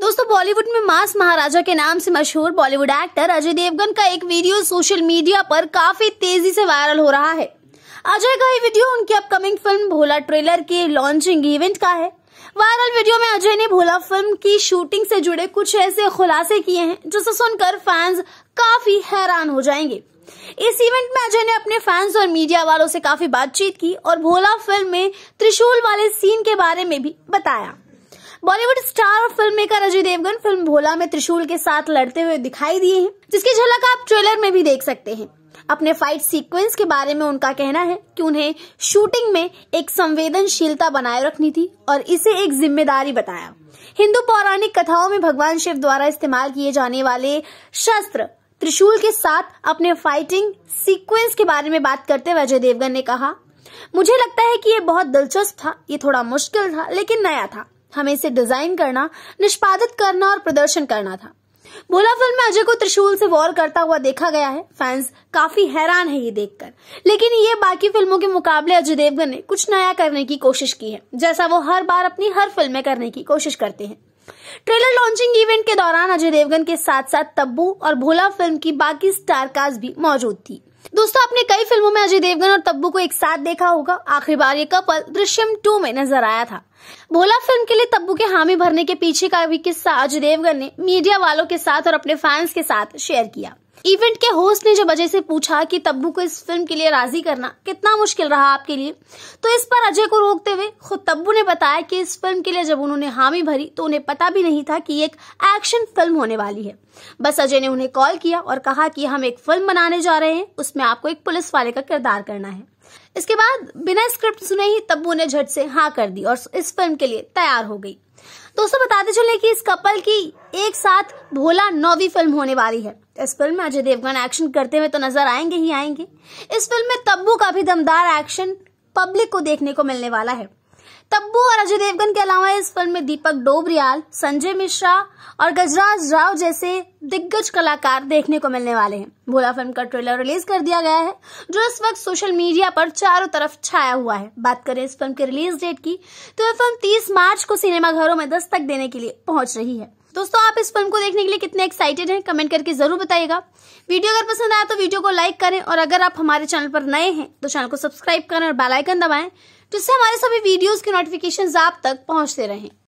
दोस्तों बॉलीवुड में मास महाराजा के नाम से मशहूर बॉलीवुड एक्टर अजय देवगन का एक वीडियो सोशल मीडिया पर काफी तेजी से वायरल हो रहा है अजय का ये वीडियो उनकी अपकमिंग फिल्म भोला ट्रेलर के लॉन्चिंग इवेंट का है वायरल वीडियो में अजय ने भोला फिल्म की शूटिंग से जुड़े कुछ ऐसे खुलासे किए हैं जिसे सुनकर फैंस काफी हैरान हो जाएंगे इस इवेंट में अजय ने अपने फैंस और मीडिया वालों से काफी बातचीत की और भोला फिल्म में त्रिशूल वाले सीन के बारे में भी बताया बॉलीवुड स्टार और film maker Ajay Devgan film Bhola में त्रिशूल के साथ लड़ते हुए दिखाई दिए हैं जिसकी झलक आप ट्रेलर में भी देख सकते हैं अपने फाइट सीक्वेंस के बारे में उनका कहना है कि उन्हें शूटिंग में एक संवेदनशीलता बनाए रखनी थी और इसे एक जिम्मेदारी बताया हिंदू पौराणिक कथाओं में भगवान शिव द्वारा इस्तेमाल किए जाने वाले शस्त्र त्रिशूल के साथ अपने फाइटिंग सीक्वेंस के बारे में बात करते हुए अजय देवगन ने कहा मुझे लगता है कि ये बहुत दिलचस्प था ये थोड़ा मुश्किल था लेकिन नया था हमें इसे डिजाइन करना निष्पादित करना और प्रदर्शन करना था बोला फिल्म में अजय को त्रिशूल से वॉर करता हुआ देखा गया है फैंस काफी हैरान है ये देखकर लेकिन ये बाकी फिल्मों के मुकाबले अजय देवगन ने कुछ नया करने की कोशिश की है जैसा वो हर बार अपनी हर फिल्म में करने की कोशिश करते हैं ट्रेलर लॉन्चिंग इवेंट के दौरान अजय देवगन के साथ साथ तब्बू और भोला फिल्म की बाकी स्टार कास्ट भी मौजूद थी दोस्तों आपने कई फिल्मों में अजय देवगन और तब्बू को एक साथ देखा होगा आखिरी बार ये कपल दृश्यम टू में नजर आया था भोला फिल्म के लिए तब्बू के हामी भरने के पीछे का भी किस्सा अजय देवगन ने मीडिया वालों के साथ और अपने फैंस के साथ शेयर किया इवेंट के होस्ट ने जब अजय से पूछा कि तब्बू को इस फिल्म के लिए राजी करना कितना मुश्किल रहा आपके लिए तो इस पर अजय को रोकते हुए खुद तब्बू ने बताया कि इस फिल्म के लिए जब उन्होंने हामी भरी तो उन्हें पता भी नहीं था कि एक एक्शन फिल्म होने वाली है बस अजय ने उन्हें कॉल किया और कहा कि हम एक फिल्म बनाने जा रहे हैं उसमें आपको एक पुलिस वाले का किरदार करना है इसके बाद बिना स्क्रिप्ट सुने ही तब्बू ने झट से हाँ कर दी और इस फिल्म के लिए तैयार हो गई दोस्तों बताते चले कि इस कपल की एक साथ भोला नौवीं फिल्म होने वाली है इस फिल्म में अजय देवगन एक्शन करते हुए तो नजर आएंगे ही आएंगे इस फिल्म में तब्बू का भी दमदार एक्शन पब्लिक को देखने को मिलने वाला है तब्बू और अजय देवगन के अलावा इस फिल्म में दीपक डोबरियाल संजय मिश्रा और गजराज राव जैसे दिग्गज कलाकार देखने को मिलने वाले हैं भोला फिल्म का ट्रेलर रिलीज कर दिया गया है जो इस वक्त सोशल मीडिया पर चारों तरफ छाया हुआ है बात करें इस फिल्म के रिलीज डेट की तो यह फिल्म तीस मार्च को सिनेमाघरों में दस्तक देने के लिए पहुंच रही है दोस्तों आप इस फिल्म को देखने के लिए कितने एक्साइटेड हैं कमेंट करके जरूर बताइएगा वीडियो अगर पसंद आया तो वीडियो को लाइक करें और अगर आप हमारे चैनल पर नए हैं तो चैनल को सब्सक्राइब करें और बेल आइकन दबाएं जिससे तो हमारे सभी वीडियोस के नोटिफिकेशन आप तक पहुंचते रहें